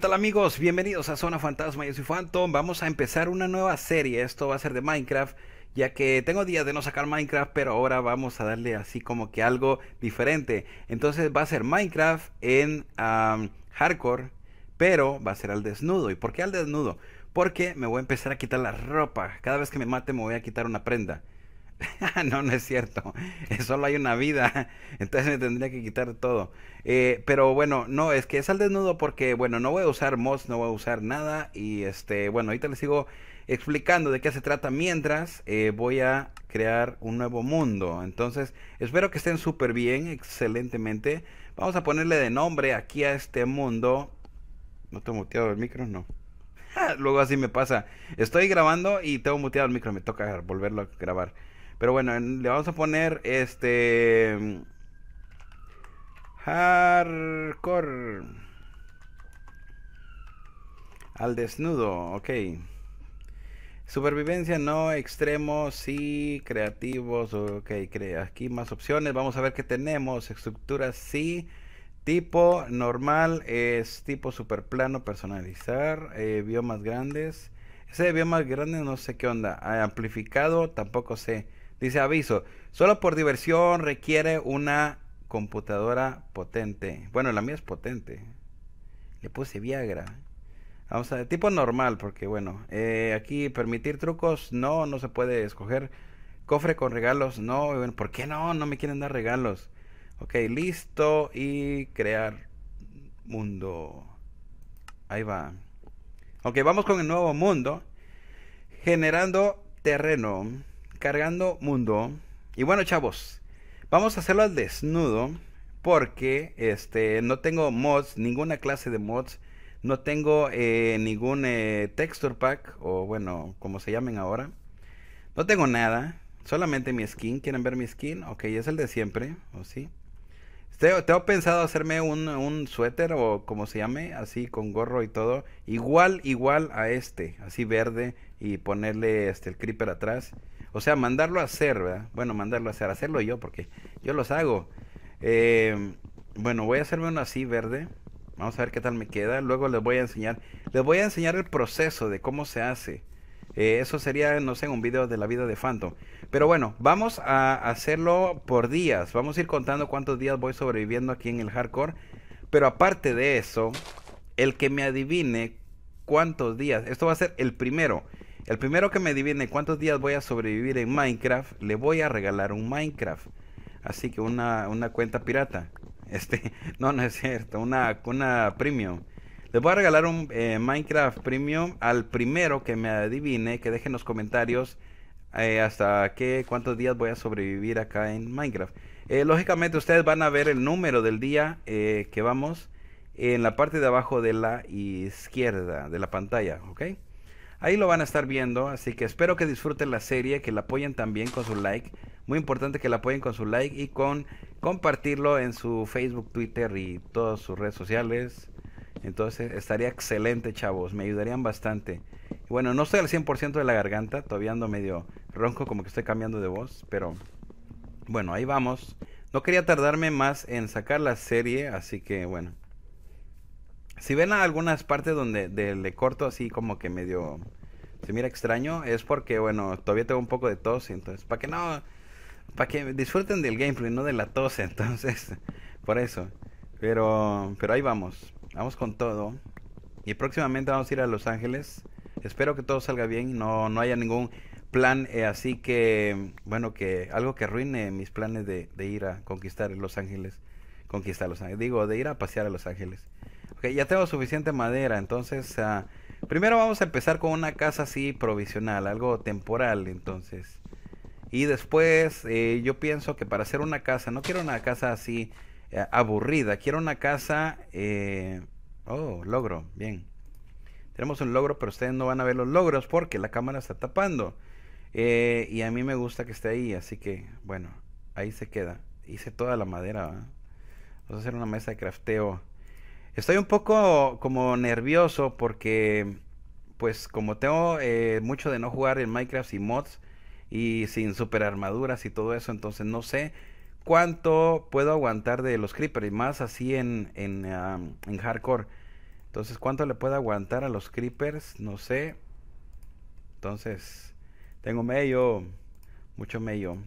tal amigos? Bienvenidos a Zona Fantasma, yo soy Phantom. Vamos a empezar una nueva serie, esto va a ser de Minecraft, ya que tengo días de no sacar Minecraft, pero ahora vamos a darle así como que algo diferente. Entonces va a ser Minecraft en hardcore, pero va a ser al desnudo. ¿Y por qué al desnudo? Porque me voy a empezar a quitar la ropa. Cada vez que me mate me voy a quitar una prenda. no, no es cierto. Solo hay una vida. Entonces me tendría que quitar todo. Eh, pero bueno, no, es que es al desnudo porque, bueno, no voy a usar mods, no voy a usar nada. Y este, bueno, ahorita les sigo explicando de qué se trata mientras eh, voy a crear un nuevo mundo. Entonces, espero que estén súper bien, excelentemente. Vamos a ponerle de nombre aquí a este mundo. ¿No tengo muteado el micro? No. Luego así me pasa. Estoy grabando y tengo muteado el micro. Me toca volverlo a grabar. Pero bueno, le vamos a poner este... Hardcore. Al desnudo, ok. Supervivencia no extremos, sí, creativos, ok, aquí más opciones, vamos a ver qué tenemos, estructura sí, tipo normal es tipo super plano, personalizar, eh, biomas grandes, ese de biomas grandes no sé qué onda, ah, amplificado tampoco sé, Dice aviso, solo por diversión requiere una computadora potente. Bueno, la mía es potente. Le puse Viagra. Vamos a ver, tipo normal, porque bueno, eh, aquí permitir trucos, no, no se puede escoger. Cofre con regalos, no, bueno, ¿por qué no? No me quieren dar regalos. Ok, listo y crear mundo. Ahí va. Ok, vamos con el nuevo mundo. Generando terreno cargando mundo. Y bueno, chavos, vamos a hacerlo al desnudo porque este no tengo mods, ninguna clase de mods, no tengo eh, ningún eh, texture pack o bueno, como se llamen ahora. No tengo nada, solamente mi skin. ¿Quieren ver mi skin? Ok, es el de siempre, ¿o sí? Tengo, pensado hacerme un, un suéter o como se llame, así con gorro y todo. Igual, igual a este, así verde y ponerle este, el creeper atrás. O sea, mandarlo a hacer, ¿verdad? Bueno, mandarlo a hacer, hacerlo yo, porque yo los hago. Eh, bueno, voy a hacerme uno así verde. Vamos a ver qué tal me queda. Luego les voy a enseñar. Les voy a enseñar el proceso de cómo se hace. Eh, eso sería, no sé, un video de la vida de Phantom. Pero bueno, vamos a hacerlo por días. Vamos a ir contando cuántos días voy sobreviviendo aquí en el hardcore. Pero aparte de eso, el que me adivine cuántos días. Esto va a ser el primero. El primero que me adivine cuántos días voy a sobrevivir en Minecraft, le voy a regalar un Minecraft. Así que una, cuenta pirata. Este, no, no es cierto, una, una premium. le voy a regalar un eh, Minecraft premium al primero que me adivine, que deje en los comentarios eh, hasta qué, cuántos días voy a sobrevivir acá en Minecraft. Eh, lógicamente ustedes van a ver el número del día que vamos en la parte de abajo de la izquierda de la pantalla, ¿ok? Ahí lo van a estar viendo, así que espero que disfruten la serie, que la apoyen también con su like. Muy importante que la apoyen con su like y con compartirlo en su Facebook, Twitter y todas sus redes sociales. Entonces estaría excelente, chavos, me ayudarían bastante. bueno, no estoy al 100% de la garganta, todavía ando medio ronco, como que estoy cambiando de voz, pero bueno, ahí vamos. No quería tardarme más en sacar la serie, así que bueno, si ven algunas partes donde le corto así como que medio se mira extraño, es porque, bueno, todavía tengo un poco de tos, entonces, para que no, para que disfruten del gameplay, no de la tos, entonces, por eso. Pero, pero ahí vamos, vamos con todo. Y próximamente vamos a ir a Los Ángeles. Espero que todo salga bien, no, no haya ningún plan eh, así que, bueno, que algo que arruine mis planes de, de ir a conquistar Los Ángeles. Conquistar Los Ángeles, digo, de ir a pasear a Los Ángeles ya tengo suficiente madera, entonces ah, primero vamos a empezar con una casa así provisional, algo temporal, entonces. Y después eh, yo pienso que para hacer una casa, no quiero una casa así eh, aburrida, quiero una casa... Eh, oh, logro, bien. Tenemos un logro, pero ustedes no van a ver los logros porque la cámara está tapando. y a mí me gusta que esté ahí, así que bueno, ahí se queda. Hice toda la madera. Vamos a hacer una mesa de crafteo Estoy un poco como nervioso porque, pues como tengo eh, mucho de no jugar en Minecraft sin mods y sin super armaduras y todo eso, entonces no sé cuánto puedo aguantar de los creepers, y más así en, en, en hardcore. Entonces, ¿cuánto le puedo aguantar a los creepers? No sé. Entonces, tengo medio mucho medio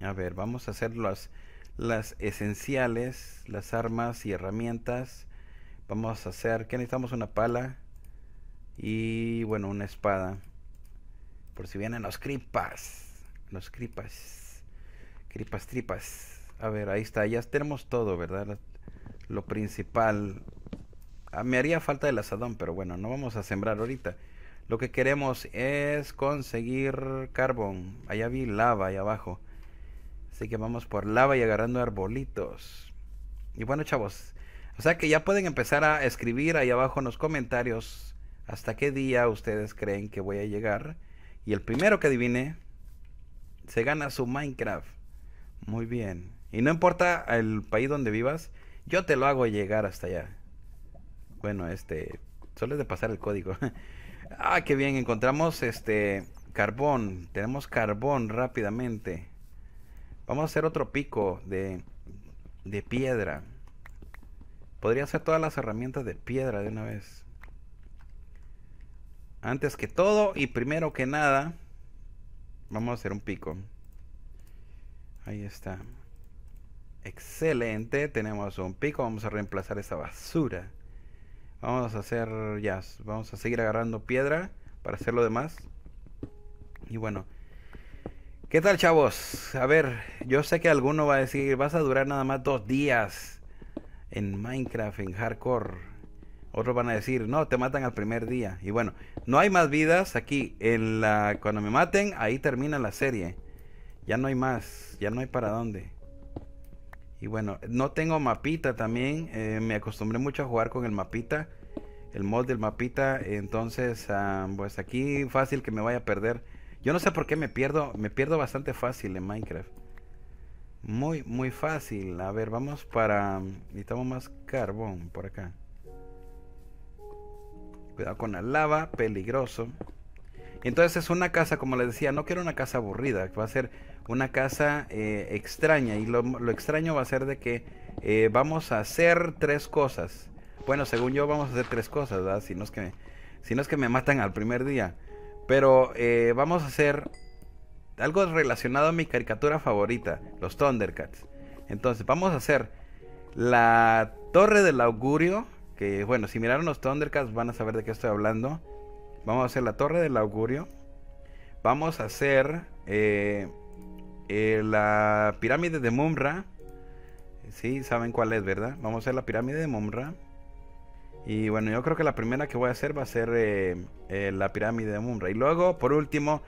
A ver, vamos a hacer las las esenciales, las armas y herramientas. Vamos a hacer que necesitamos una pala y bueno, una espada. Por si vienen los cripas, los cripas, cripas tripas. A ver, ahí está, ya tenemos todo, ¿verdad? Lo principal. Ah, me haría falta el asadón, pero bueno, no vamos a sembrar ahorita. Lo que queremos es conseguir carbón. Allá vi lava ahí abajo. Así que vamos por lava y agarrando arbolitos. Y bueno, chavos. O sea que ya pueden empezar a escribir ahí abajo en los comentarios hasta qué día ustedes creen que voy a llegar. Y el primero que adivine se gana su Minecraft. Muy bien. Y no importa el país donde vivas, yo te lo hago llegar hasta allá. Bueno, este, solo es de pasar el código. ah, qué bien, encontramos este carbón. Tenemos carbón rápidamente. Vamos a hacer otro pico de, de piedra. Podría hacer todas las herramientas de piedra de una vez. Antes que todo y primero que nada, vamos a hacer un pico. Ahí está. Excelente, tenemos un pico. Vamos a reemplazar esa basura. Vamos a hacer ya, vamos a seguir agarrando piedra para hacer lo demás. Y bueno, ¿Qué tal, chavos? A ver, yo sé que alguno va a decir, vas a durar nada más dos días en Minecraft, en hardcore. Otros van a decir, no, te matan al primer día. Y bueno, no hay más vidas aquí. cuando me maten, ahí termina la serie. Ya no hay más, ya no hay para dónde. Y bueno, no tengo mapita también. Eh, me acostumbré mucho a jugar con el mapita. El mod del mapita. Entonces, ah, pues aquí fácil que me vaya a perder yo no sé por qué me pierdo, me pierdo bastante fácil en Minecraft. Muy, muy fácil. A ver, vamos para... Necesitamos más carbón por acá. Cuidado con la lava, peligroso. Entonces es una casa, como les decía, no quiero una casa aburrida. Va a ser una casa eh, extraña. Y lo, extraño va a ser de que eh, vamos a hacer tres cosas. Bueno, según yo vamos a hacer tres cosas, ¿verdad? Si no es que si no es que me matan al primer día. Pero eh, vamos a hacer algo relacionado a mi caricatura favorita, los Thundercats. Entonces, vamos a hacer la Torre del Augurio. Que bueno, si miraron los Thundercats van a saber de qué estoy hablando. Vamos a hacer la Torre del Augurio. Vamos a hacer eh, eh, la pirámide de Mumra. Sí, saben cuál es, ¿verdad? Vamos a hacer la pirámide de Mumra. Y bueno, yo creo que la primera que voy a hacer va a ser eh, eh, la pirámide de Mumra. Y luego, por último,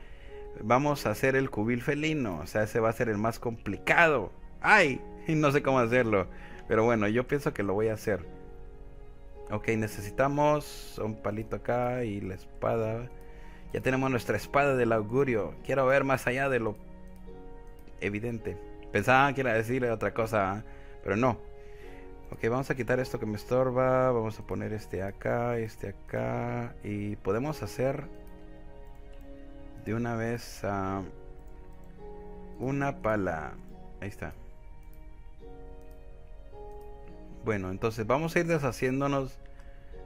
vamos a hacer el cubil felino. O sea, ese va a ser el más complicado. ¡Ay! No sé cómo hacerlo. Pero bueno, yo pienso que lo voy a hacer. Ok, necesitamos un palito acá y la espada. Ya tenemos nuestra espada del augurio. Quiero ver más allá de lo evidente. Pensaba que era a otra cosa, ¿ah? pero no. Ok, vamos a quitar esto que me estorba. Vamos a poner este acá, este acá. Y podemos hacer de una vez ah, una pala. Ahí está. Bueno, entonces vamos a ir deshaciéndonos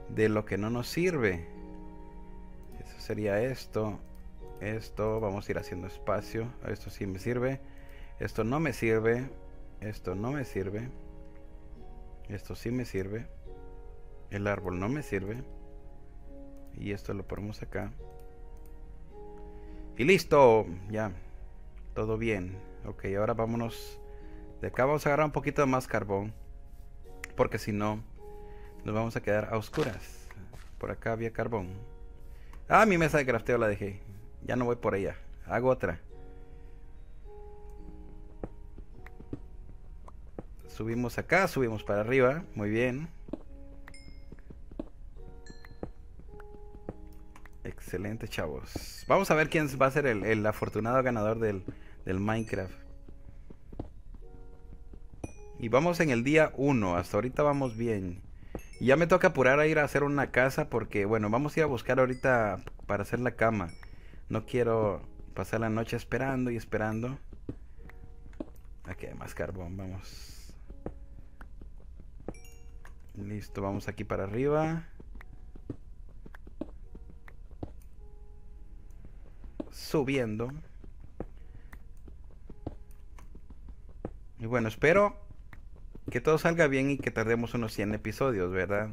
de lo que no nos sirve. Eso sería esto. Esto, vamos a ir haciendo espacio. Esto sí me sirve. Esto no me sirve. Esto no me sirve. Esto sí me sirve. El árbol no me sirve. Y esto lo ponemos acá. Y listo. Ya. Todo bien. Ok, ahora vámonos. De acá vamos a agarrar un poquito más carbón. Porque si no, nos vamos a quedar a oscuras. Por acá había carbón. Ah, mi mesa de crafteo la dejé. Ya no voy por ella. Hago otra. subimos acá, subimos para arriba, muy bien. Excelente, chavos. Vamos a ver quién va a ser el, afortunado ganador del, del, Minecraft. Y vamos en el día 1. Hasta ahorita vamos bien. ya me toca apurar a ir a hacer una casa porque, bueno, vamos a ir a buscar ahorita para hacer la cama. No quiero pasar la noche esperando y esperando. Aquí hay más carbón, vamos. Listo, vamos aquí para arriba. Subiendo. Y bueno, espero que todo salga bien y que tardemos unos 100 episodios, ¿verdad?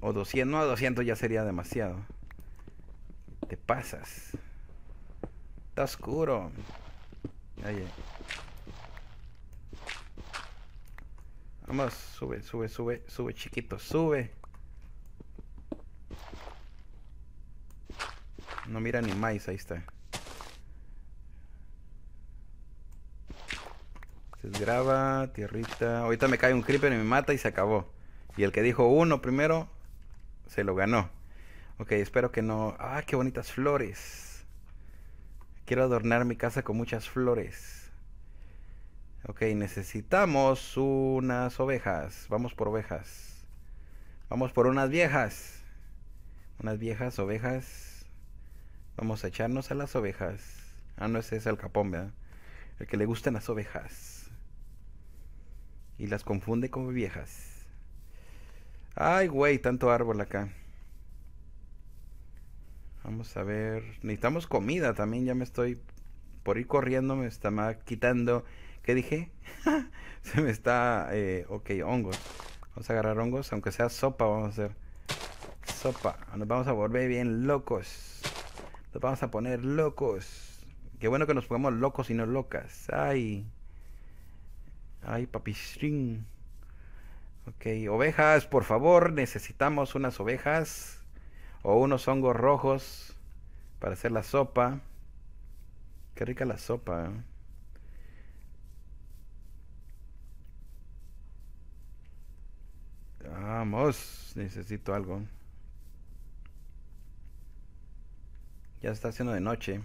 O 200, no, 200 ya sería demasiado. Te pasas. Está oscuro. Oye. Vamos, sube, sube, sube, sube, chiquito, sube. No mira ni maíz, ahí está. Se graba, tierrita. Ahorita me cae un creeper y me mata y se acabó. Y el que dijo uno primero, se lo ganó. Ok, espero que no... Ah, qué bonitas flores. Quiero adornar mi casa con muchas flores. Ok, necesitamos unas ovejas. Vamos por ovejas. Vamos por unas viejas. Unas viejas ovejas. Vamos a echarnos a las ovejas. Ah, no, ese es el capón, ¿verdad? El que le gustan las ovejas. Y las confunde con viejas. Ay, güey, tanto árbol acá. Vamos a ver. Necesitamos comida también. Ya me estoy. Por ir corriendo, me está quitando ¿Qué dije? Se me está... Eh, ok, hongos. Vamos a agarrar hongos, aunque sea sopa vamos a hacer. Sopa. Nos vamos a volver bien locos. Nos vamos a poner locos. Qué bueno que nos pongamos locos y no locas. Ay. Ay, papichín. Ok, ovejas, por favor, necesitamos unas ovejas o unos hongos rojos para hacer la sopa. Qué rica la sopa. ¿eh? Vamos, necesito algo. Ya está haciendo de noche.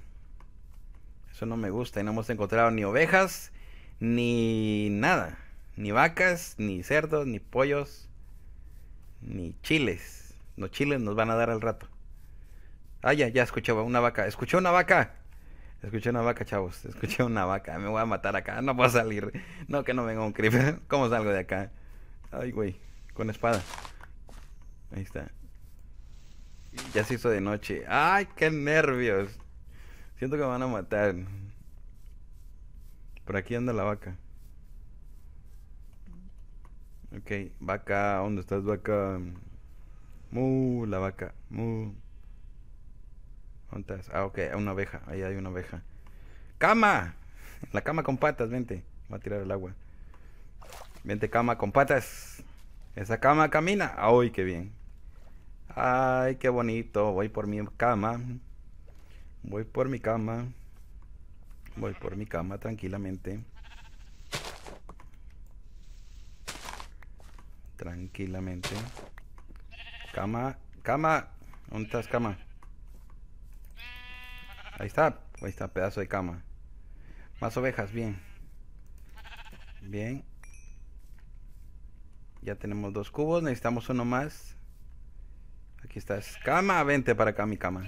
Eso no me gusta y no hemos encontrado ni ovejas, ni nada. Ni vacas, ni cerdos, ni pollos, ni chiles. Los chiles nos van a dar al rato. Ah, ya, ya escuchaba una vaca. Escuché una vaca. Escuché una vaca, chavos. Escuché una vaca. Me voy a matar acá. No puedo salir. No, que no venga un creeper. ¿Cómo salgo de acá? Ay, güey. Con espada. Ahí está. Ya se hizo de noche. ¡Ay, qué nervios! Siento que me van a matar. Por aquí anda la vaca. Ok, vaca, ¿dónde estás, vaca? Mu, la vaca, mu. ¿Dónde estás? Ah, ok, una oveja, ahí hay una oveja. ¡Cama! La cama con patas, vente. Va a tirar el agua. Vente, cama con patas. Esa cama camina. ¡Ay, qué bien! ¡Ay, qué bonito! Voy por mi cama. Voy por mi cama. Voy por mi cama tranquilamente. Tranquilamente. Cama, cama. ¿Dónde estás, cama? Ahí está. Ahí está, pedazo de cama. Más ovejas, bien. Bien. Ya tenemos dos cubos, necesitamos uno más. Aquí estás. Cama, vente para acá mi cama.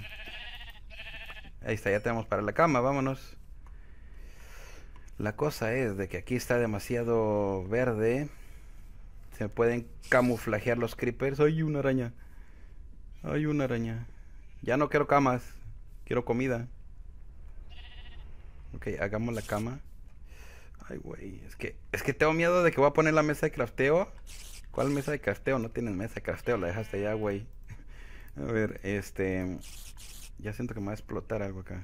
Ahí está, ya tenemos para la cama, vámonos. La cosa es de que aquí está demasiado verde. Se pueden camuflajear los creepers. ¡Ay, una araña! ¡Ay, una araña! Ya no quiero camas. Quiero comida. Ok, hagamos la cama. Ay, güey. Es que, es que tengo miedo de que voy a poner la mesa de crafteo. ¿Cuál mesa de crafteo? No tienes mesa de crafteo la dejaste ya, güey. A ver, este. Ya siento que me va a explotar algo acá.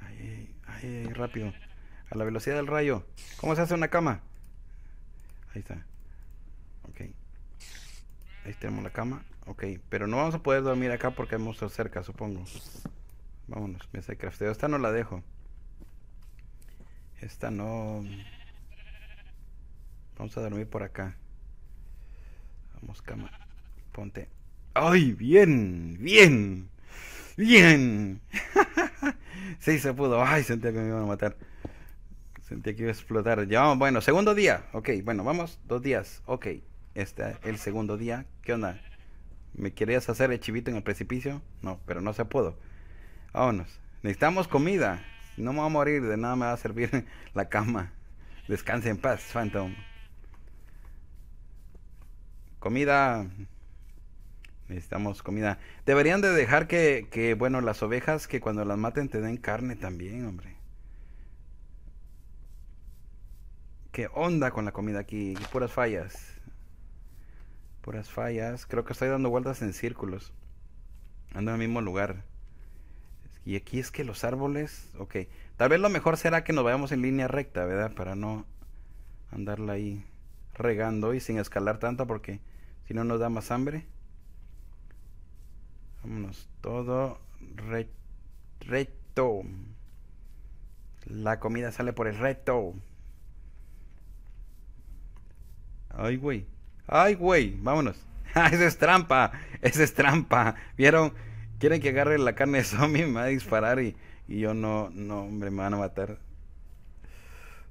Ahí, ahí, rápido. A la velocidad del rayo. ¿Cómo se hace una cama? Ahí está. Ok. Ahí tenemos la cama. Ok, pero no vamos a poder dormir acá porque hay monstruos cerca, supongo. Vámonos, mesa de crafteo. Esta no la dejo. Esta no... Vamos a dormir por acá. Vamos, cama. Ponte. ¡Ay, bien! ¡Bien! ¡Bien! sí, se pudo. ¡Ay, sentía que me iban a matar! Sentía que iba a explotar. Ya, bueno, segundo día. Ok, bueno, vamos. Dos días. Ok. Este, el segundo día. ¿Qué onda? ¿Me querías hacer el chivito en el precipicio? No, pero no se pudo. Vámonos. Necesitamos comida. No me voy a morir. De nada me va a servir la cama. Descanse en paz, Phantom comida. Necesitamos comida. Deberían de dejar que, que, bueno, las ovejas que cuando las maten te den carne también, hombre. ¿Qué onda con la comida aquí? Puras fallas. Puras fallas. Creo que estoy dando vueltas en círculos. Ando en el mismo lugar. Y aquí es que los árboles... Ok. Tal vez lo mejor será que nos vayamos en línea recta, ¿verdad? Para no andarla ahí regando y sin escalar tanto porque no nos da más hambre. Vámonos todo re La comida sale por el reto Ay, güey. Ay, güey. Vámonos. Ah, esa es trampa. Esa es trampa. ¿Vieron? Quieren que agarre la carne de zombie. Me va a disparar y, y yo no, no, hombre, me van a matar.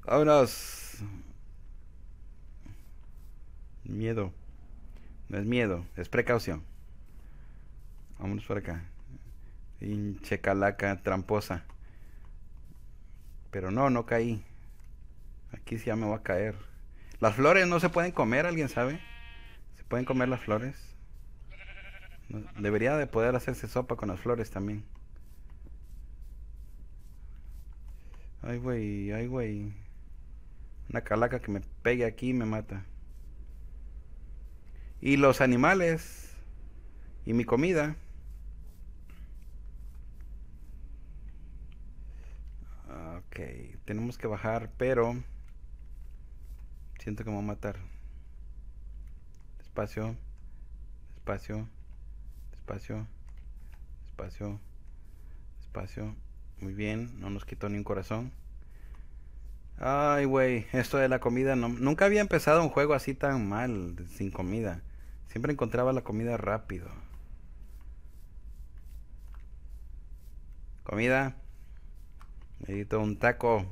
Vámonos. Miedo. No es miedo, es precaución. Vámonos por acá. Hinche calaca tramposa. Pero no, no caí. Aquí sí ya me va a caer. Las flores no se pueden comer, ¿alguien sabe? ¿Se pueden comer las flores? debería de poder hacerse sopa con las flores también. Ay, güey, ay, güey. Una calaca que me pegue aquí me mata y los animales y mi comida. Ok, tenemos que bajar, pero siento que me va a matar. Despacio, despacio, despacio, despacio, despacio. Muy bien, no nos quitó ni un corazón. Ay, güey, esto de la comida, nunca había empezado un juego así tan mal, sin comida. Siempre encontraba la comida rápido. Comida. Necesito un taco.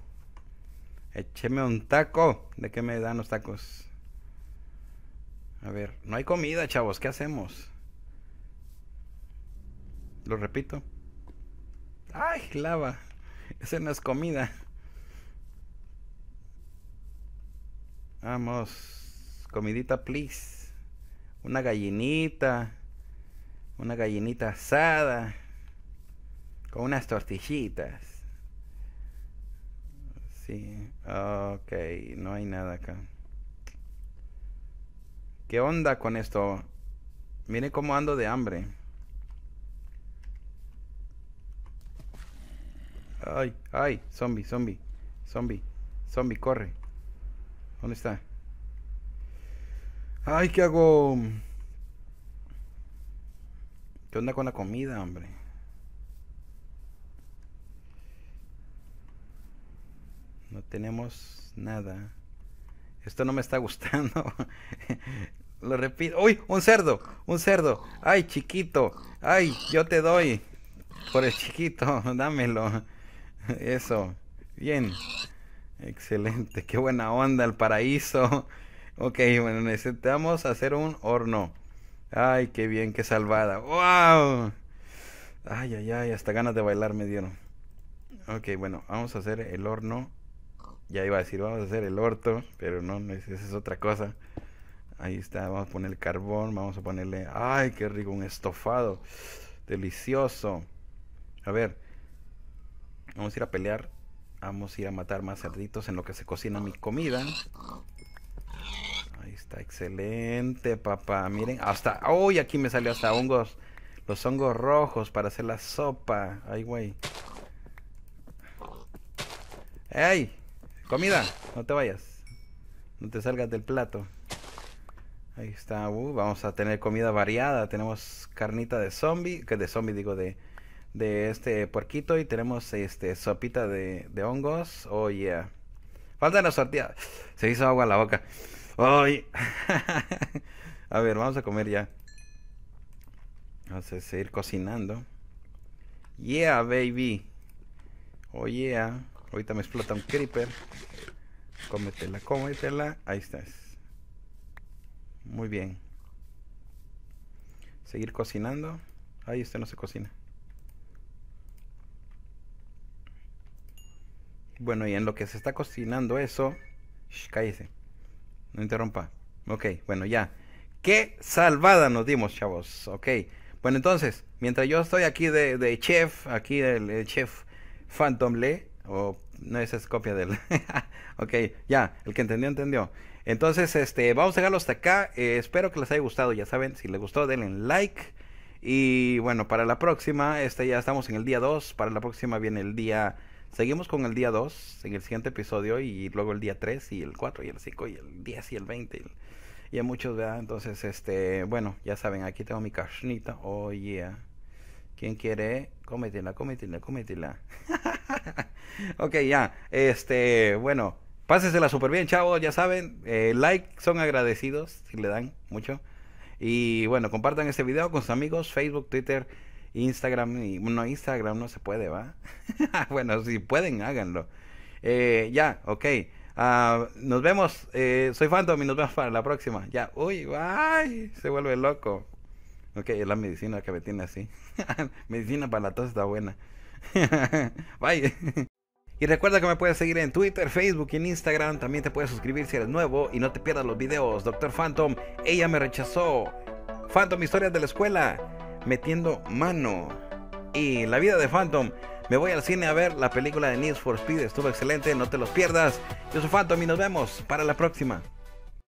Écheme un taco. ¿De qué me dan los tacos? A ver, no hay comida, chavos. ¿Qué hacemos? Lo repito. ¡Ay, lava! Esa no es comida. Vamos. Comidita, please una gallinita, una gallinita asada, con unas tortillitas. Sí, ok, no hay nada acá. ¿Qué onda con esto? Miren cómo ando de hambre. Ay, ay, zombie, zombie, zombie, zombie, corre. ¿Dónde está? Ay, ¿qué hago? ¿Qué onda con la comida, hombre? No tenemos nada. Esto no me está gustando. Lo repito. ¡Uy! Un cerdo. Un cerdo. ¡Ay, chiquito! ¡Ay, yo te doy! Por el chiquito. Dámelo. Eso. Bien. Excelente. Qué buena onda el paraíso. Ok, bueno, necesitamos hacer un horno. Ay, qué bien, qué salvada. ¡Wow! Ay, ay, ay, hasta ganas de bailar me dieron. Ok, bueno, vamos a hacer el horno. Ya iba a decir, vamos a hacer el orto, pero no, esa es otra cosa. Ahí está, vamos a poner el carbón, vamos a ponerle... ¡Ay, qué rico! Un estofado. Delicioso. A ver, vamos a ir a pelear. Vamos a ir a matar más cerditos en lo que se cocina mi comida está excelente, papá. Miren, hasta. ¡Uy! aquí me salió hasta hongos. Los hongos rojos para hacer la sopa. Ay, güey. ¡Ey! Comida, no te vayas. No te salgas del plato. Ahí está. Uh, vamos a tener comida variada. Tenemos carnita de zombie. Que de zombie digo de de este puerquito y tenemos este sopita de, hongos. oye oh, Falta la tortilla. Se hizo agua a la boca. a ver, vamos a comer ya. Vamos a seguir cocinando. Yeah, baby. Oye, oh, Ahorita me explota un creeper. Cómetela, cómetela. Ahí estás. Muy bien. Seguir cocinando. Ahí este no se cocina. Bueno, y en lo que se está cocinando eso, Shh, cállese. No interrumpa. Ok, bueno, ya. Qué salvada nos dimos, chavos. Ok. Bueno, entonces, mientras yo estoy aquí de, chef, aquí el, chef Phantom Lee, o no, esa es copia del. ok, ya, el que entendió, entendió. Entonces, este, vamos a dejarlo hasta acá. Eh, espero que les haya gustado, ya saben, si les gustó, denle like. Y bueno, para la próxima, este ya estamos en el día 2, para la próxima viene el día Seguimos con el día 2 en el siguiente episodio y luego el día 3 y el 4 y el 5 y el 10 y el 20 y, hay muchos, ¿verdad? Entonces, este, bueno, ya saben, aquí tengo mi carnita. oye ¿Quién quiere? Cómetela, cómetela, cómetela. ok, ya. Este, bueno, pásesela súper bien, chavos. Ya saben, eh, like, son agradecidos si le dan mucho. Y bueno, compartan este video con sus amigos, Facebook, Twitter. Instagram no Instagram no se puede, ¿va? bueno, si pueden, háganlo. Eh, ya, ok. Ah, nos vemos. Eh, soy Phantom y nos vemos para la próxima. Ya, uy, ay, Se vuelve loco. Ok, es la medicina que me tiene así. medicina para la tos está buena. bye. Y recuerda que me puedes seguir en Twitter, Facebook y en Instagram. También te puedes suscribir si eres nuevo y no te pierdas los videos. Doctor Phantom, ella me rechazó. Phantom, historias de la escuela metiendo mano. Y la vida de Phantom. Me voy al cine a ver la película de Need for Speed. Estuvo excelente, no te los pierdas. Yo soy Phantom y nos vemos para la próxima.